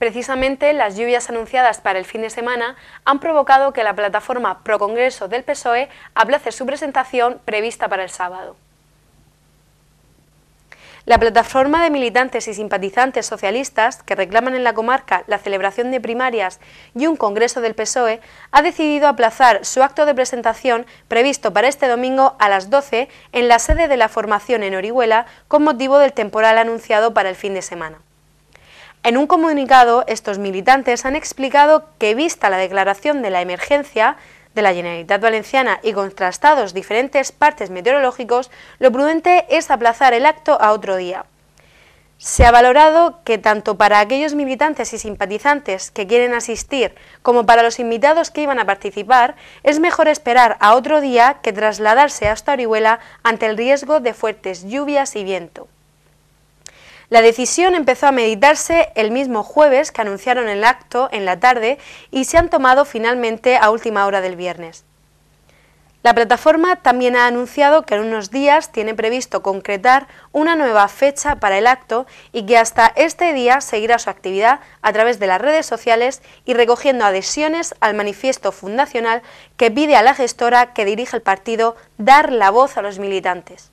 Precisamente las lluvias anunciadas para el fin de semana han provocado que la plataforma ProCongreso del PSOE aplace su presentación prevista para el sábado. La plataforma de militantes y simpatizantes socialistas que reclaman en la comarca la celebración de primarias y un congreso del PSOE ha decidido aplazar su acto de presentación previsto para este domingo a las 12 en la sede de la formación en Orihuela con motivo del temporal anunciado para el fin de semana. En un comunicado, estos militantes han explicado que, vista la declaración de la emergencia de la Generalitat Valenciana y contrastados diferentes partes meteorológicos, lo prudente es aplazar el acto a otro día. Se ha valorado que tanto para aquellos militantes y simpatizantes que quieren asistir como para los invitados que iban a participar, es mejor esperar a otro día que trasladarse hasta Orihuela ante el riesgo de fuertes lluvias y viento. La decisión empezó a meditarse el mismo jueves que anunciaron el acto en la tarde y se han tomado finalmente a última hora del viernes. La plataforma también ha anunciado que en unos días tiene previsto concretar una nueva fecha para el acto y que hasta este día seguirá su actividad a través de las redes sociales y recogiendo adhesiones al manifiesto fundacional que pide a la gestora que dirige el partido dar la voz a los militantes.